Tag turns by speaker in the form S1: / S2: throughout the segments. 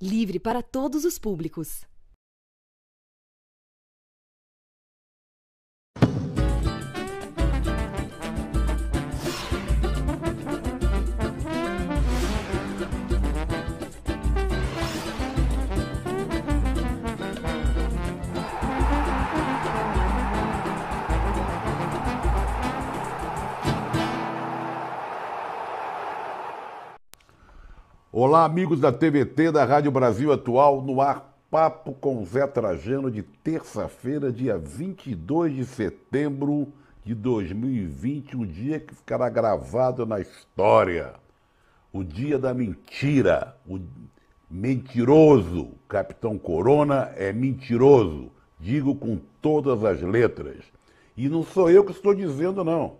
S1: livre para todos os públicos. Olá, amigos da TVT, da Rádio Brasil Atual, no ar Papo com Zé Trajano de terça-feira, dia 22 de setembro de 2020, um dia que ficará gravado na história. O dia da mentira. O mentiroso. Capitão Corona é mentiroso. Digo com todas as letras. E não sou eu que estou dizendo, não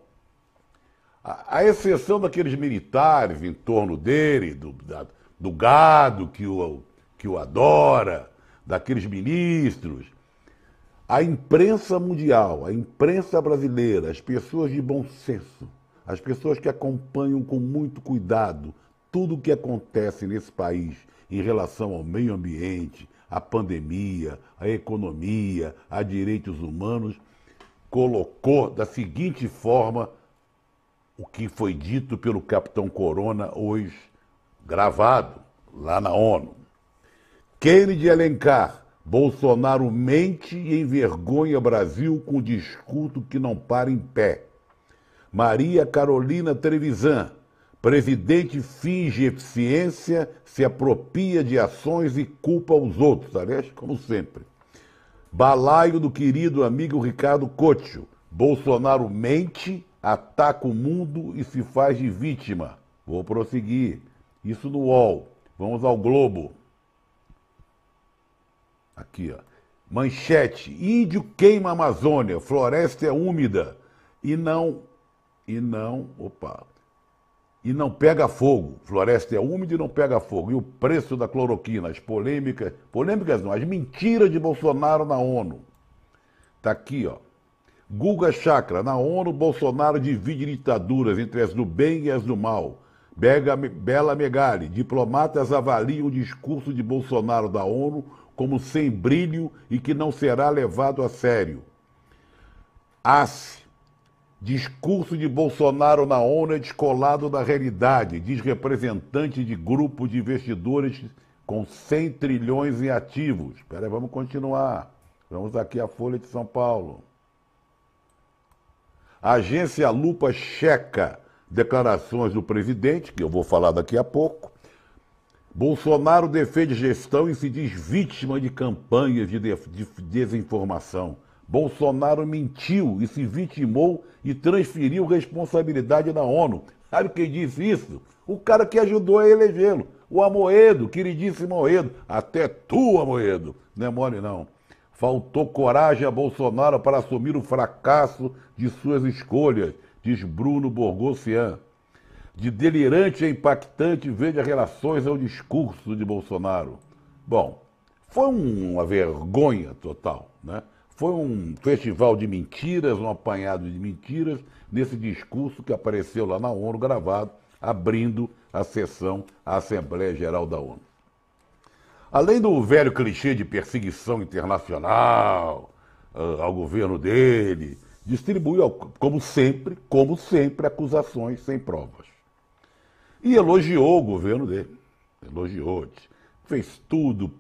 S1: à exceção daqueles militares em torno dele, do, da, do gado que o, que o adora, daqueles ministros, a imprensa mundial, a imprensa brasileira, as pessoas de bom senso, as pessoas que acompanham com muito cuidado tudo o que acontece nesse país em relação ao meio ambiente, à pandemia, à economia, a direitos humanos, colocou da seguinte forma o que foi dito pelo capitão Corona hoje, gravado lá na ONU. Kennedy Alencar, Bolsonaro mente e envergonha Brasil com discurso que não para em pé. Maria Carolina Trevisan, presidente finge eficiência, se apropria de ações e culpa os outros, aliás, como sempre. Balaio do querido amigo Ricardo Cocho, Bolsonaro mente ataca o mundo e se faz de vítima. Vou prosseguir. Isso no UOL. Vamos ao Globo. Aqui, ó. Manchete: Índio queima a Amazônia, floresta é úmida e não e não, opa. E não pega fogo. Floresta é úmida e não pega fogo. E o preço da cloroquina, as polêmicas, polêmicas não, as mentiras de Bolsonaro na ONU. Tá aqui, ó. Guga Chakra, na ONU, Bolsonaro divide ditaduras entre as do bem e as do mal. Bega, Bela Megali, diplomatas avaliam o discurso de Bolsonaro da ONU como sem brilho e que não será levado a sério. Asse, discurso de Bolsonaro na ONU é descolado da realidade, diz representante de grupo de investidores com 100 trilhões em ativos. Espera vamos continuar. Vamos aqui à Folha de São Paulo. A agência Lupa checa declarações do presidente, que eu vou falar daqui a pouco. Bolsonaro defende gestão e se diz vítima de campanhas de, de, de desinformação. Bolsonaro mentiu e se vitimou e transferiu responsabilidade na ONU. Sabe quem disse isso? O cara que ajudou a elegê-lo. O Amoedo, queridíssimo Amoedo. Até tu, Amoedo. Não é mole, não. Faltou coragem a Bolsonaro para assumir o fracasso de suas escolhas, diz Bruno Borgocian. De delirante a impactante, veja relações ao discurso de Bolsonaro. Bom, foi uma vergonha total, né? Foi um festival de mentiras, um apanhado de mentiras, nesse discurso que apareceu lá na ONU gravado, abrindo a sessão à Assembleia Geral da ONU. Além do velho clichê de perseguição internacional uh, ao governo dele, distribuiu, como sempre, como sempre, acusações sem provas. E elogiou o governo dele. Elogiou. Fez tudo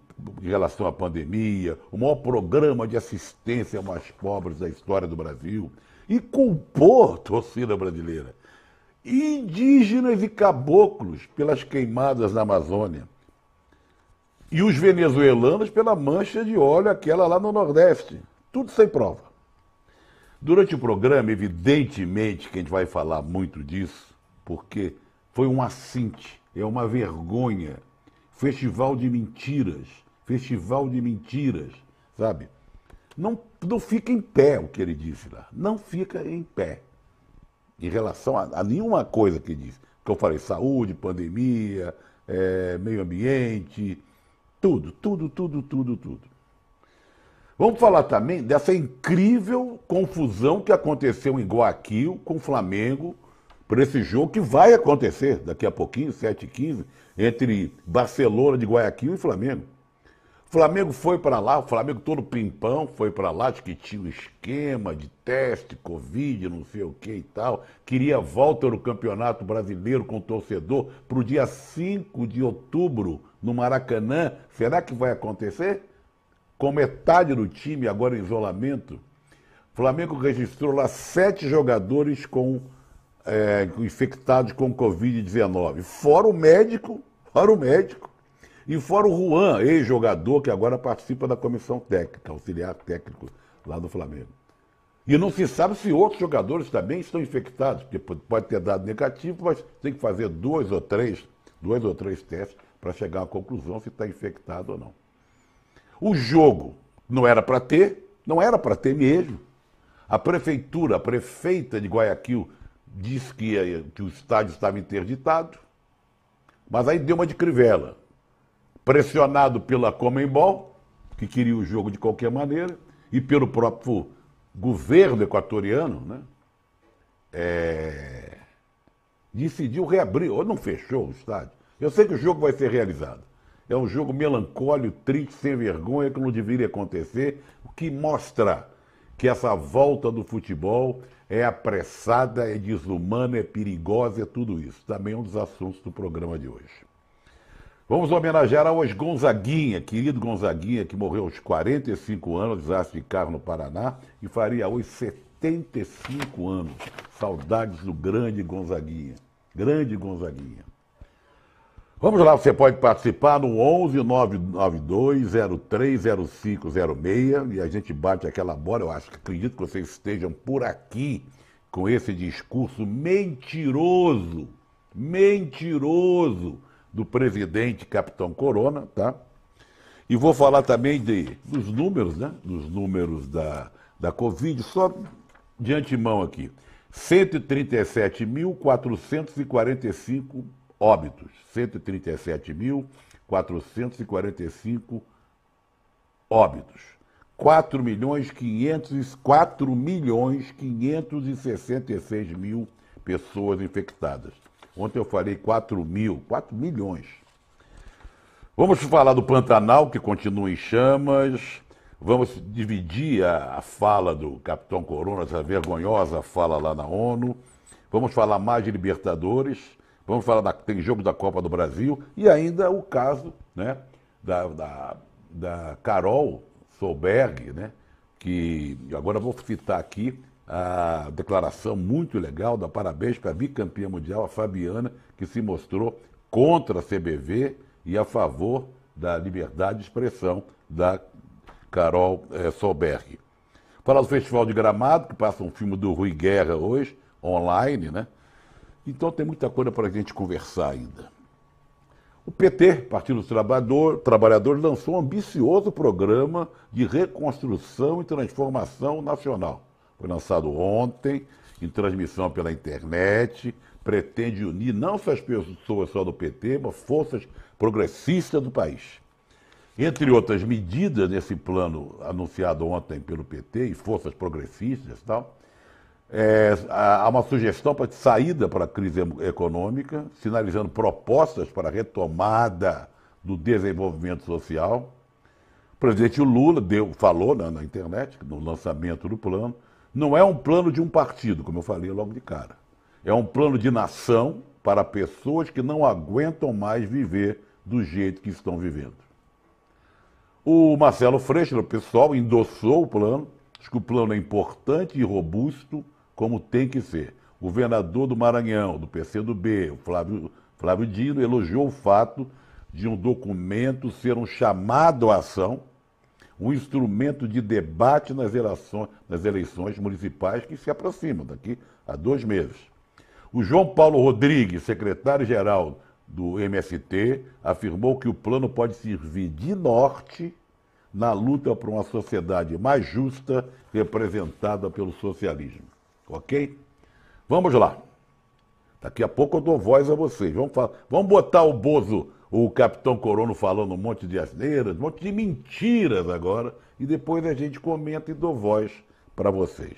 S1: em relação à pandemia, o maior programa de assistência aos mais pobres da história do Brasil. E culpou a torcida brasileira. Indígenas e caboclos pelas queimadas na Amazônia e os venezuelanos pela mancha de óleo aquela lá no Nordeste. Tudo sem prova. Durante o programa, evidentemente que a gente vai falar muito disso, porque foi um assinte, é uma vergonha. Festival de mentiras, festival de mentiras, sabe? Não, não fica em pé o que ele disse lá, não fica em pé em relação a, a nenhuma coisa que ele disse. Que eu falei, saúde, pandemia, é, meio ambiente, tudo, tudo, tudo, tudo, tudo. Vamos falar também dessa incrível confusão que aconteceu em Guaquil com o Flamengo para esse jogo que vai acontecer daqui a pouquinho, 7h15, entre Barcelona de Guayaquil e Flamengo. O Flamengo foi para lá, o Flamengo todo pimpão foi para lá, acho que tinha um esquema de teste, Covid, não sei o que e tal. Queria volta no Campeonato Brasileiro com o torcedor para o dia 5 de outubro no Maracanã, será que vai acontecer? Com metade do time agora em isolamento, o Flamengo registrou lá sete jogadores com é, infectados com Covid-19. Fora o médico, fora o médico, e fora o Juan, ex-jogador, que agora participa da comissão técnica, auxiliar técnico lá do Flamengo. E não se sabe se outros jogadores também estão infectados, porque pode ter dado negativo, mas tem que fazer dois ou três, dois ou três testes para chegar à conclusão se está infectado ou não. O jogo não era para ter, não era para ter mesmo. A prefeitura, a prefeita de Guayaquil, disse que, que o estádio estava interditado, mas aí deu uma de crivela. Pressionado pela Comembol, que queria o jogo de qualquer maneira, e pelo próprio governo equatoriano, né? É, decidiu reabrir, ou não fechou o estádio, eu sei que o jogo vai ser realizado. É um jogo melancólico, triste, sem vergonha, que não deveria acontecer, o que mostra que essa volta do futebol é apressada, é desumana, é perigosa, é tudo isso. Também é um dos assuntos do programa de hoje. Vamos homenagear hoje Gonzaguinha, querido Gonzaguinha, que morreu aos 45 anos, desastre de carro no Paraná, e faria hoje 75 anos. Saudades do grande Gonzaguinha. Grande Gonzaguinha. Vamos lá, você pode participar no 11 992 e a gente bate aquela bola. Eu acho que acredito que vocês estejam por aqui com esse discurso mentiroso, mentiroso do presidente Capitão Corona, tá? E vou falar também de, dos números, né? Dos números da, da Covid, só de antemão aqui. 137.445 óbitos, 137.445 óbitos. 4 milhões 4 milhões 566 mil pessoas infectadas. Ontem eu falei 4 mil, 4 milhões. Vamos falar do Pantanal, que continua em chamas. Vamos dividir a, a fala do Capitão Corona, essa vergonhosa fala lá na ONU. Vamos falar mais de Libertadores Vamos falar da, tem jogo da Copa do Brasil e ainda o caso né, da, da, da Carol Solberg, né, que agora vou citar aqui a declaração muito legal, da parabéns para a bicampeã mundial, a Fabiana, que se mostrou contra a CBV e a favor da liberdade de expressão da Carol é, Solberg. Falar do Festival de Gramado, que passa um filme do Rui Guerra hoje, online, né? Então tem muita coisa para a gente conversar ainda. O PT, Partido Trabalhador, Trabalhador, lançou um ambicioso programa de reconstrução e transformação nacional. Foi lançado ontem, em transmissão pela internet, pretende unir não só as pessoas só do PT, mas forças progressistas do país. Entre outras medidas nesse plano anunciado ontem pelo PT e forças progressistas e tal, é, há uma sugestão para saída para a crise econômica, sinalizando propostas para a retomada do desenvolvimento social. O presidente Lula deu, falou na, né, na internet, no lançamento do plano, não é um plano de um partido, como eu falei logo de cara. É um plano de nação para pessoas que não aguentam mais viver do jeito que estão vivendo. O Marcelo Freixo, o pessoal, endossou o plano, diz que o plano é importante e robusto, como tem que ser. O governador do Maranhão, do PCdoB, o Flávio, Flávio Dino, elogiou o fato de um documento ser um chamado à ação, um instrumento de debate nas, nas eleições municipais que se aproximam, daqui a dois meses. O João Paulo Rodrigues, secretário-geral do MST, afirmou que o plano pode servir de norte na luta por uma sociedade mais justa, representada pelo socialismo. Ok? Vamos lá. Daqui a pouco eu dou voz a vocês. Vamos, falar, vamos botar o Bozo, o Capitão Corono falando um monte de asneiras, um monte de mentiras agora, e depois a gente comenta e dou voz para vocês.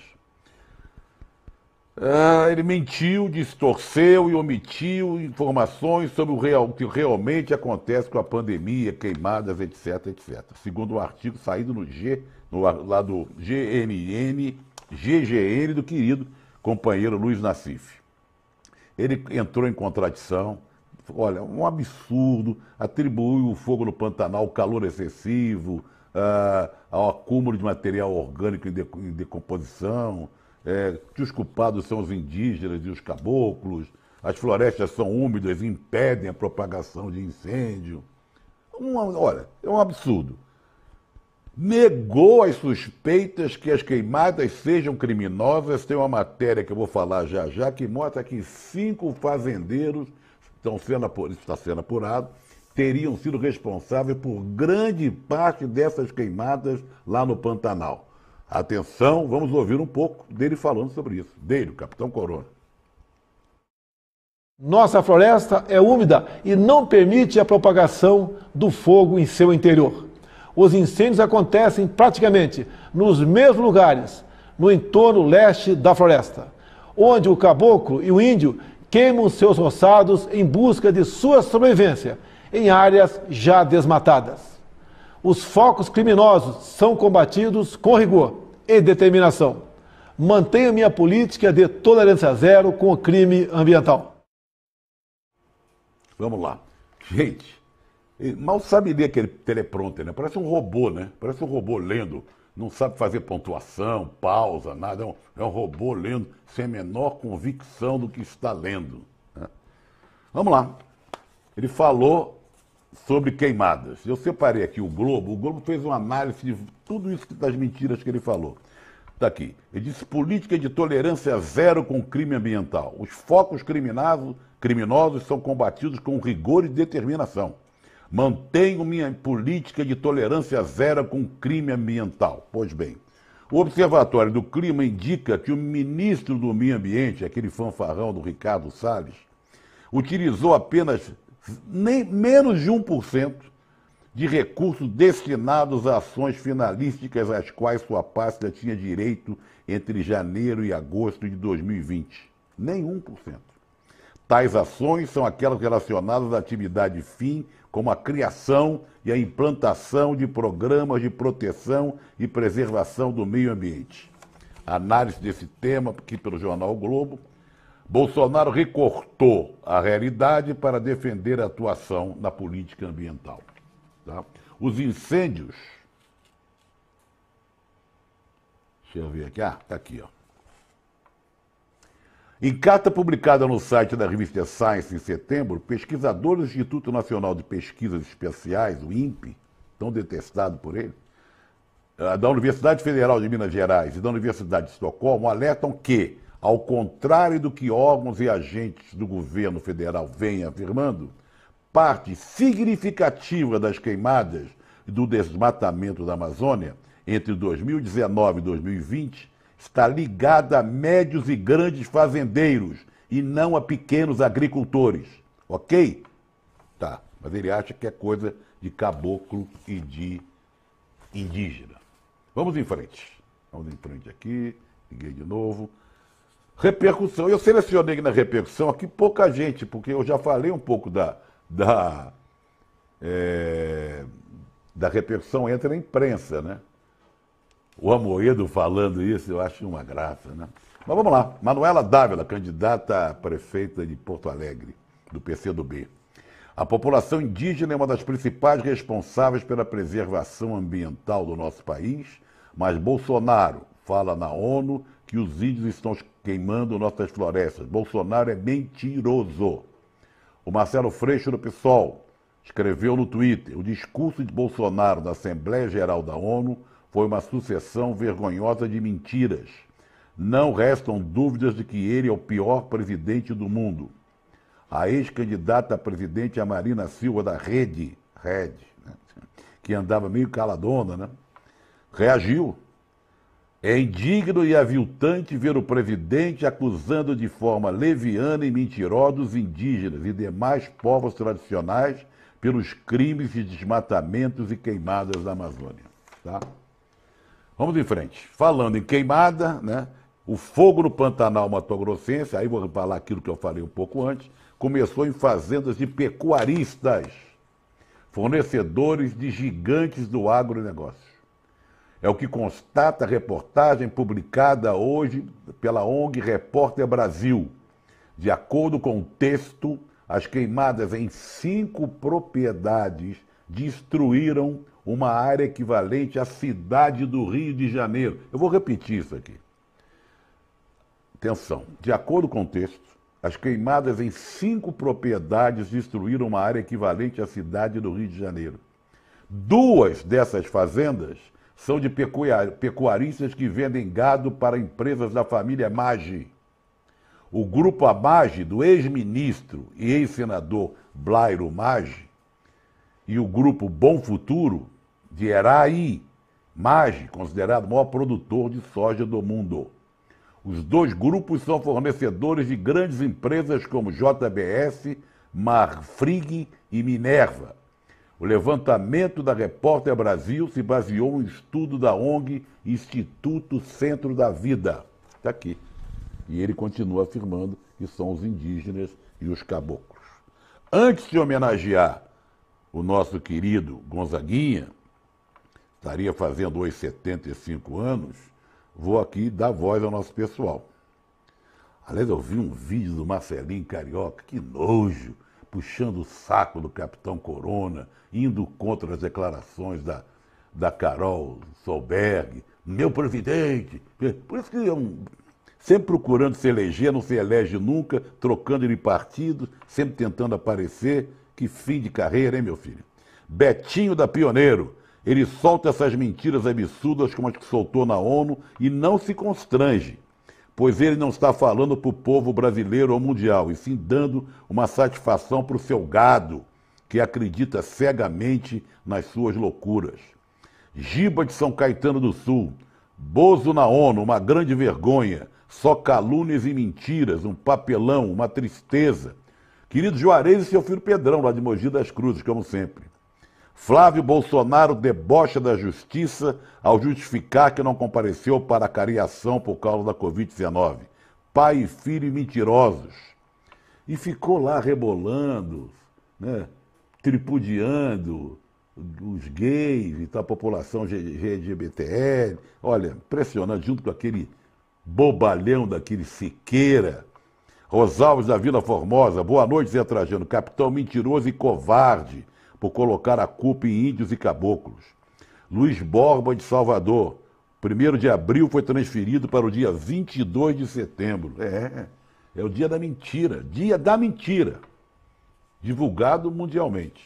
S1: Ah, ele mentiu, distorceu e omitiu informações sobre o, real, o que realmente acontece com a pandemia, queimadas, etc, etc. Segundo o um artigo saído no G, no, lá do GNN, GGN do querido companheiro Luiz Nassif. Ele entrou em contradição, olha, um absurdo, atribuiu o fogo no Pantanal, o calor excessivo, ah, ao acúmulo de material orgânico em, decomposição, é, que os culpados são os indígenas e os caboclos, as florestas são úmidas e impedem a propagação de incêndio. olha, é um absurdo negou as suspeitas que as queimadas sejam criminosas. Tem uma matéria que eu vou falar já já que mostra que cinco fazendeiros estão sendo, apurados está sendo apurado, teriam sido responsáveis por grande parte dessas queimadas lá no Pantanal. Atenção, vamos ouvir um pouco dele falando sobre isso. Dele, Capitão Corona. Nossa floresta é úmida e não permite a propagação do fogo em seu interior os incêndios acontecem praticamente nos mesmos lugares, no entorno leste da floresta, onde o caboclo e o índio queimam seus roçados em busca de sua sobrevivência em áreas já desmatadas. Os focos criminosos são combatidos com rigor e determinação. Mantenho minha política de tolerância zero com o crime ambiental. Vamos lá. Gente, e mal sabe ler aquele teleprompter, né? Parece um robô, né? Parece um robô lendo. Não sabe fazer pontuação, pausa, nada. É um, é um robô lendo sem a menor convicção do que está lendo. Né? Vamos lá. Ele falou sobre queimadas. Eu separei aqui o Globo. O Globo fez uma análise de tudo isso das mentiras que ele falou. Está aqui. Ele disse política de tolerância zero com crime ambiental. Os focos criminosos, criminosos são combatidos com rigor e determinação. Mantenho minha política de tolerância zero com crime ambiental. Pois bem, o Observatório do Clima indica que o ministro do Meio Ambiente, aquele fanfarrão do Ricardo Salles, utilizou apenas nem menos de 1% de recursos destinados a ações finalísticas às quais sua pasta tinha direito entre janeiro e agosto de 2020. Nem 1%. Tais ações são aquelas relacionadas à atividade fim como a criação e a implantação de programas de proteção e preservação do meio ambiente. Análise desse tema, aqui pelo jornal o Globo. Bolsonaro recortou a realidade para defender a atuação na política ambiental. Tá? Os incêndios. Deixa eu ver aqui. Ah, está aqui, ó. Em carta publicada no site da revista Science em setembro, pesquisadores do Instituto Nacional de Pesquisas Especiais, o INPE, tão detestado por ele, eh, da Universidade Federal de Minas Gerais e da Universidade de Estocolmo alertam que, ao contrário do que órgãos e agentes do governo federal vêm afirmando, parte significativa das queimadas e do desmatamento da Amazônia entre 2019 e 2020 está ligada a médios e grandes fazendeiros e não a pequenos agricultores. Ok? Tá. Mas ele acha que é coisa de caboclo e de indígena. Vamos em frente. Vamos em frente aqui. Liguei de novo. Repercussão. Eu selecionei na repercussão aqui pouca gente, porque eu já falei um pouco da. da é, da repercussão entre a imprensa, né? O Amoedo falando isso, eu acho uma graça, né? Mas vamos lá. Manuela Dávila, candidata a prefeita de Porto Alegre, do PCdoB. A população indígena é uma das principais responsáveis pela preservação ambiental do nosso país, mas Bolsonaro fala na ONU que os índios estão queimando nossas florestas. Bolsonaro é mentiroso. O Marcelo Freixo do PSOL escreveu no Twitter: o discurso de Bolsonaro na Assembleia Geral da ONU foi uma sucessão vergonhosa de mentiras. Não restam dúvidas de que ele é o pior presidente do mundo. A ex-candidata a presidente, é a Marina Silva da Rede, Red, né, que andava meio caladona, né, reagiu. É indigno e aviltante ver o presidente acusando de forma leviana e mentirosa os indígenas e demais povos tradicionais pelos crimes de desmatamentos e queimadas da Amazônia. Tá? Vamos em frente. Falando em queimada, né? O fogo no Pantanal Mato Grossense, aí vou falar aquilo que eu falei um pouco antes, começou em fazendas de pecuaristas, fornecedores de gigantes do agronegócio. É o que constata a reportagem publicada hoje pela ONG Repórter Brasil. De acordo com o texto, as queimadas em cinco propriedades destruíram uma área equivalente à cidade do Rio de Janeiro. Eu vou repetir isso aqui. Atenção, de acordo com o texto, as queimadas em cinco propriedades destruíram uma área equivalente à cidade do Rio de Janeiro. Duas dessas fazendas são de pecuaristas que vendem gado para empresas da família Maggi. O grupo Amage, do ex-ministro e ex-senador Blairo Maggi, e o grupo Bom Futuro, de Eraí, Mage, considerado o maior produtor de soja do mundo. Os dois grupos são fornecedores de grandes empresas como JBS, Marfrig e Minerva. O levantamento da Repórter Brasil se baseou em estudo da ONG Instituto Centro da Vida. Está aqui. E ele continua afirmando que são os indígenas e os caboclos. Antes de homenagear o nosso querido Gonzaguinha, estaria fazendo hoje 75 anos, vou aqui dar voz ao nosso pessoal. Aliás, eu vi um vídeo do Marcelinho Carioca, que nojo, puxando o saco do Capitão Corona, indo contra as declarações da, da Carol Solberg, meu presidente. Por isso que é um, sempre procurando se eleger, não se elege nunca, trocando de partido, sempre tentando aparecer. Que fim de carreira, hein, meu filho? Betinho da Pioneiro, ele solta essas mentiras absurdas como as que soltou na ONU e não se constrange, pois ele não está falando para o povo brasileiro ou mundial, e sim dando uma satisfação para o seu gado, que acredita cegamente nas suas loucuras. Giba de São Caetano do Sul, Bozo na ONU, uma grande vergonha, só calúnias e mentiras, um papelão, uma tristeza. Querido Juarez e seu filho Pedrão, lá de Mogi das Cruzes, como sempre. Flávio Bolsonaro debocha da justiça ao justificar que não compareceu para a cariação por causa da Covid-19. Pai e filho mentirosos. E ficou lá rebolando, né, tripudiando os gays e tal, a população LGBTL. Olha, impressionante, junto com aquele bobalhão daquele Siqueira. Rosalves da Vila Formosa, boa noite, Zé Trajano, capitão mentiroso e covarde por colocar a culpa em índios e caboclos. Luiz Borba de Salvador, 1 de abril foi transferido para o dia 22 de setembro. É, é, é o dia da mentira, dia da mentira, divulgado mundialmente.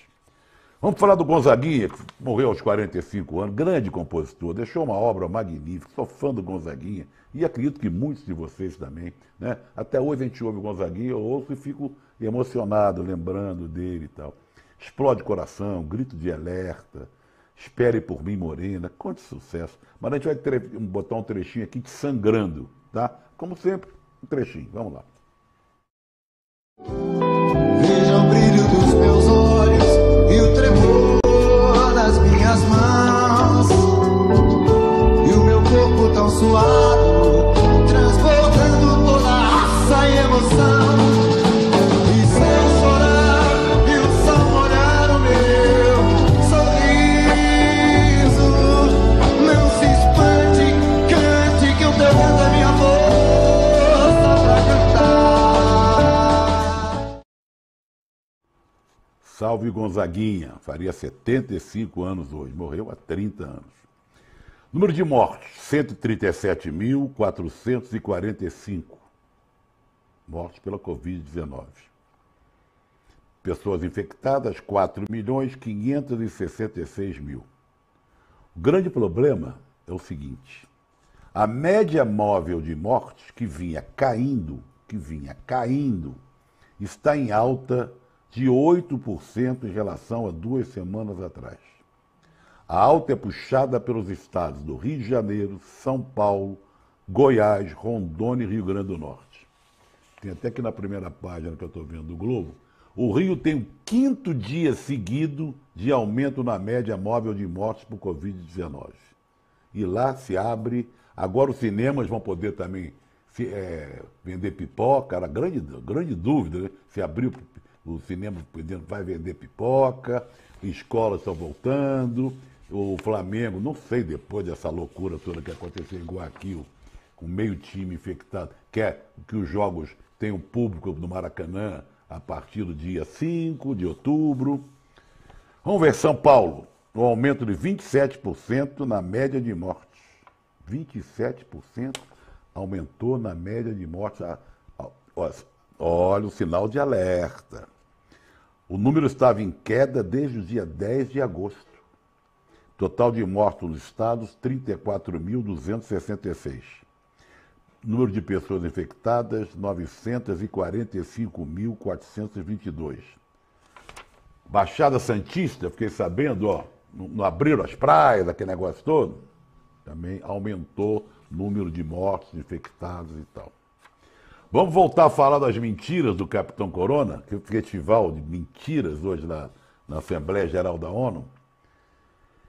S1: Vamos falar do Gonzaguinha, que morreu aos 45 anos, grande compositor, deixou uma obra magnífica, sou fã do Gonzaguinha e acredito que muitos de vocês também. Né? Até hoje a gente ouve o Gonzaguinha, eu ouço e fico emocionado lembrando dele e tal. Explode coração, grito de alerta, espere por mim, Morena, quanto sucesso. Mas a gente vai tre- botar um trechinho aqui te sangrando, tá? Como sempre, um trechinho, vamos lá. Veja o brilho dos meus olhos e o tremor das minhas mãos. Salve Gonzaguinha, faria 75 anos hoje, morreu há 30 anos. Número de mortes, 137.445 mortes pela Covid-19. Pessoas infectadas, 4.566.000. O grande problema é o seguinte, a média móvel de mortes que vinha caindo, que vinha caindo, está em alta de 8% em relação a duas semanas atrás. A alta é puxada pelos estados do Rio de Janeiro, São Paulo, Goiás, Rondônia e Rio Grande do Norte. Tem até que na primeira página que eu estou vendo do Globo, o Rio tem o quinto dia seguido de aumento na média móvel de mortes por Covid-19. E lá se abre. Agora os cinemas vão poder também se, é, vender pipoca. Era grande, grande dúvida, né? Se abriu o cinema vai vender pipoca, escolas estão voltando, o Flamengo, não sei depois dessa loucura toda que aconteceu em Guaquil, com meio time infectado, quer é que os jogos tenham público no Maracanã a partir do dia 5 de outubro. Vamos ver São Paulo, um aumento de 27% na média de mortes. 27% aumentou na média de mortes. Ah, ah, olha o sinal de alerta. O número estava em queda desde o dia 10 de agosto. Total de mortos nos estados, 34.266. Número de pessoas infectadas, 945.422. Baixada Santista, fiquei sabendo, ó, não abriram as praias, aquele negócio todo, também aumentou o número de mortos, infectados e tal. Vamos voltar a falar das mentiras do Capitão Corona, que é o festival de mentiras hoje na, na Assembleia Geral da ONU.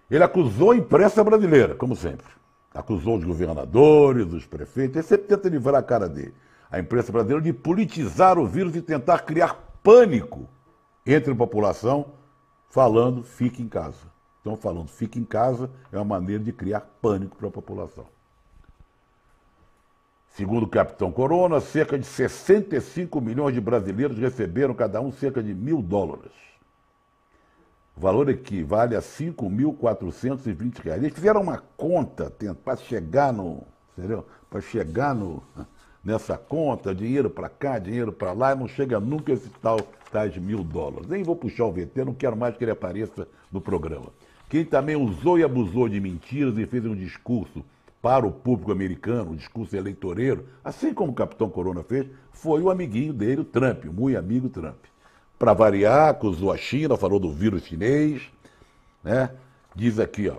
S1: Ele acusou a imprensa brasileira, como sempre. Acusou os governadores, os prefeitos, ele sempre tenta livrar a cara dele. A imprensa brasileira de politizar o vírus e tentar criar pânico entre a população, falando fique em casa. Estão falando fique em casa é uma maneira de criar pânico para a população. Segundo o capitão Corona, cerca de 65 milhões de brasileiros receberam cada um cerca de mil dólares. O valor equivale a 5.420 reais. Eles fizeram uma conta para chegar no. Para chegar no, nessa conta, dinheiro para cá, dinheiro para lá, não chega nunca esse tal tais mil dólares. Nem vou puxar o VT, não quero mais que ele apareça no programa. Quem também usou e abusou de mentiras e fez um discurso para o público americano, o discurso eleitoreiro, assim como o Capitão Corona fez, foi o amiguinho dele, o Trump, o muito amigo Trump. Para variar, acusou a China, falou do vírus chinês, né? Diz aqui, ó.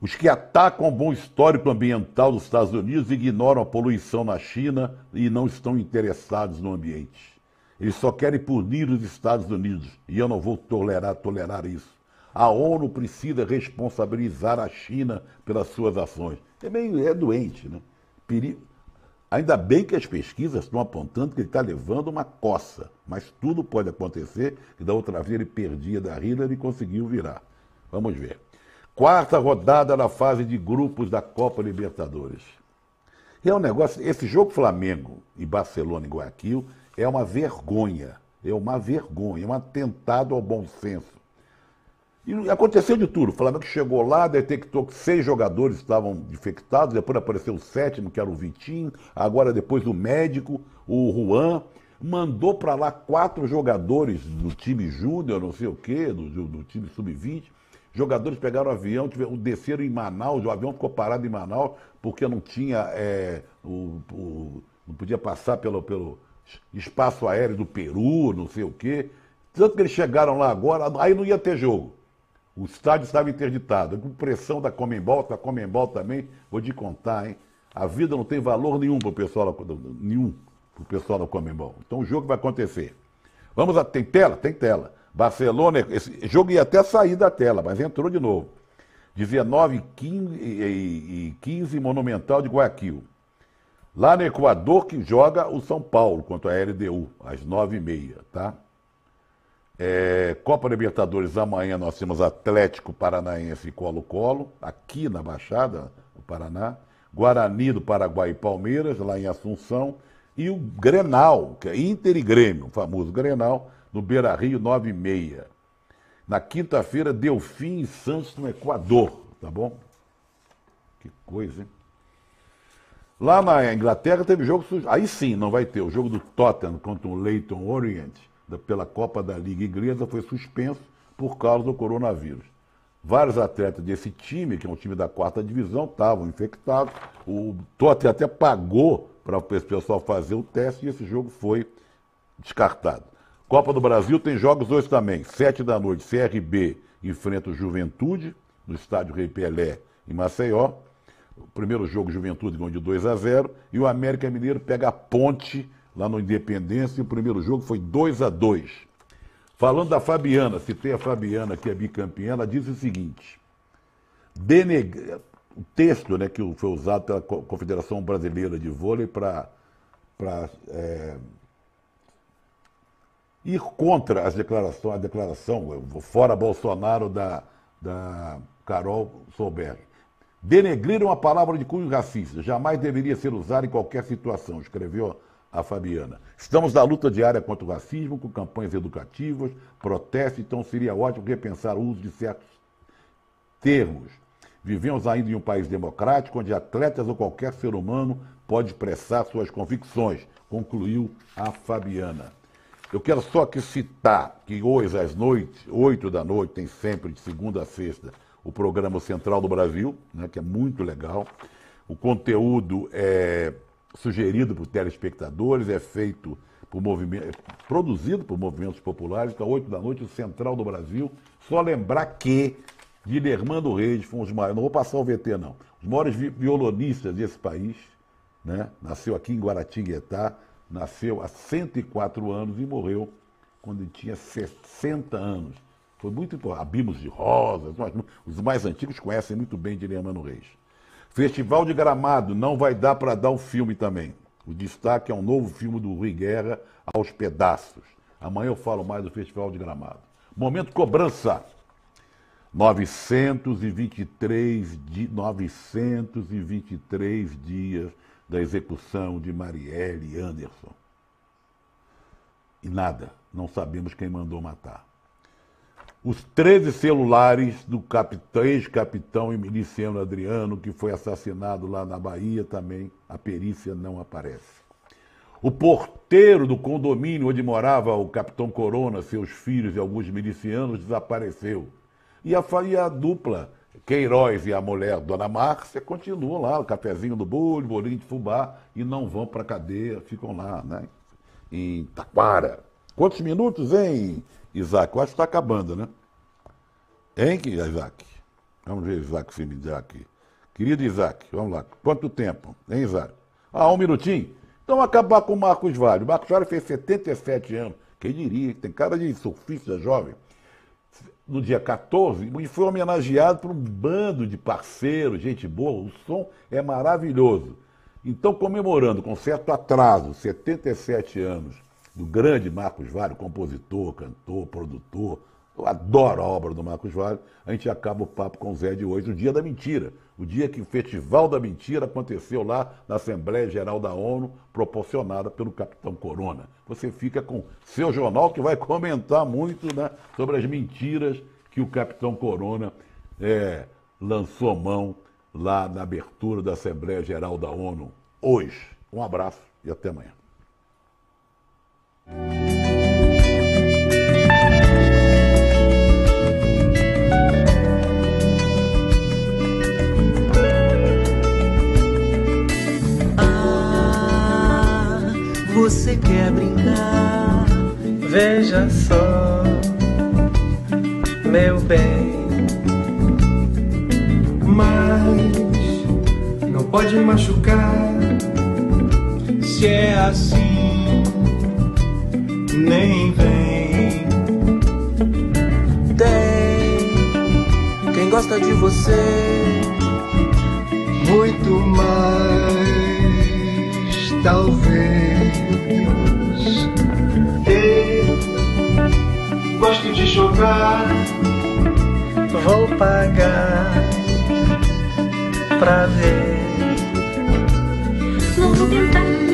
S1: Os que atacam o bom histórico ambiental dos Estados Unidos ignoram a poluição na China e não estão interessados no ambiente. Eles só querem punir os Estados Unidos e eu não vou tolerar, tolerar isso. A ONU precisa responsabilizar a China pelas suas ações. É meio é doente, né? Perigo. Ainda bem que as pesquisas estão apontando que ele está levando uma coça, mas tudo pode acontecer, que da outra vez ele perdia da Hillary e conseguiu virar. Vamos ver. Quarta rodada na fase de grupos da Copa Libertadores. E é um negócio, esse jogo Flamengo e Barcelona e Guayaquil é uma vergonha, é uma vergonha, é um atentado ao bom senso, e aconteceu de tudo. O Flamengo chegou lá, detectou que seis jogadores estavam infectados, depois apareceu o sétimo, que era o Vitinho, agora depois o médico, o Juan, mandou para lá quatro jogadores do time júnior, não sei o quê, do, do time sub-20. Jogadores pegaram o avião, tiveram, desceram em Manaus, o avião ficou parado em Manaus, porque não tinha. É, o, o, não podia passar pelo, pelo espaço aéreo do Peru, não sei o quê. Tanto que eles chegaram lá agora, aí não ia ter jogo. O estádio estava interditado. Com pressão da Comembol, da Comembol também, vou te contar, hein? A vida não tem valor nenhum para o pessoal, nenhum pro pessoal da Comembol. Então o jogo vai acontecer. Vamos a, tem tela? Tem tela. Barcelona, esse jogo ia até sair da tela, mas entrou de novo. 19 15, e 15 Monumental de Guayaquil. Lá no Equador que joga o São Paulo contra a LDU, às 9h30, tá? É, Copa Libertadores, amanhã nós temos Atlético Paranaense e Colo-Colo, aqui na Baixada, no Paraná. Guarani do Paraguai e Palmeiras, lá em Assunção. E o Grenal, que é Inter e Grêmio, o famoso Grenal, no Beira Rio 9 e meia. Na quinta-feira, Delfim e Santos no Equador, tá bom? Que coisa, hein? Lá na Inglaterra teve jogo. Aí sim, não vai ter. O jogo do Tottenham contra o Leighton Orient pela Copa da Liga Inglesa foi suspenso por causa do coronavírus. Vários atletas desse time, que é um time da quarta divisão, estavam infectados. O Totti até pagou para o pessoal fazer o teste e esse jogo foi descartado. Copa do Brasil tem jogos hoje também. Sete da noite, CRB enfrenta o Juventude, no estádio Rei Pelé, em Maceió. O primeiro jogo, Juventude ganhou de 2 a 0. E o América Mineiro pega a Ponte lá no Independência, e o primeiro jogo foi 2 a 2 Falando da Fabiana, citei a Fabiana, que é bicampeã, ela diz o seguinte: denegar, o texto né, que foi usado pela Confederação Brasileira de Vôlei para é, ir contra as declarações, a declaração, fora Bolsonaro, da, da Carol Solberg. Denegriram a palavra de cunho racista, jamais deveria ser usada em qualquer situação, escreveu a Fabiana. Estamos na luta diária contra o racismo, com campanhas educativas, protestos, então seria ótimo repensar o uso de certos termos. Vivemos ainda em um país democrático, onde atletas ou qualquer ser humano pode expressar suas convicções, concluiu a Fabiana. Eu quero só que citar que hoje, às noites, oito da noite, tem sempre de segunda a sexta, o programa Central do Brasil, né, que é muito legal. O conteúdo é sugerido por telespectadores, é feito por movimento, é produzido por movimentos populares, então, 8 da noite, o Central do Brasil. Só lembrar que Guilhermando Reis foi um dos maiores, não vou passar o VT não, os maiores violonistas desse país, né? nasceu aqui em Guaratinguetá, nasceu há 104 anos e morreu quando ele tinha 60 anos. Foi muito importante. Abimos de rosas. os mais antigos conhecem muito bem Guilhermando Reis. Festival de Gramado, não vai dar para dar o filme também. O destaque é um novo filme do Rui Guerra, Aos Pedaços. Amanhã eu falo mais do Festival de Gramado. Momento cobrança. 923, 923 dias da execução de Marielle Anderson. E nada, não sabemos quem mandou matar os 13 celulares do ex-capitão e miliciano Adriano, que foi assassinado lá na Bahia também, a perícia não aparece. O porteiro do condomínio onde morava o capitão Corona, seus filhos e alguns milicianos desapareceu. E a, e a dupla, Queiroz e a mulher Dona Márcia, continuam lá, o cafezinho do bolo, bolinho de fubá, e não vão para a cadeia, ficam lá, né? Em Taquara. Quantos minutos, hein? Isaac, eu acho que está acabando, né? Hein, Isaac? Vamos ver, Isaac, se me dá aqui. Querido Isaac, vamos lá. Quanto tempo, hein, Isaac? Ah, um minutinho? Então acabar com o Marcos Vale. O Marcos Vale fez 77 anos. Quem diria, tem cara de surfista jovem. No dia 14, e foi homenageado por um bando de parceiros, gente boa. O som é maravilhoso. Então, comemorando com certo atraso, 77 anos, do grande Marcos Vale, compositor, cantor, produtor. Eu adoro a obra do Marcos Vale. A gente acaba o papo com o Zé de hoje, o dia da mentira. O dia que o Festival da Mentira aconteceu lá na Assembleia Geral da ONU, proporcionada pelo Capitão Corona. Você fica com seu jornal que vai comentar muito né, sobre as mentiras que o Capitão Corona é, lançou mão lá na abertura da Assembleia Geral da ONU hoje. Um abraço e até amanhã. Ah, Você quer brincar? Veja só, meu bem. Mas não pode machucar se é assim nem vem. Tem quem gosta de você muito mais, talvez. Eu gosto de jogar, vou pagar pra ver. Não vou tentar.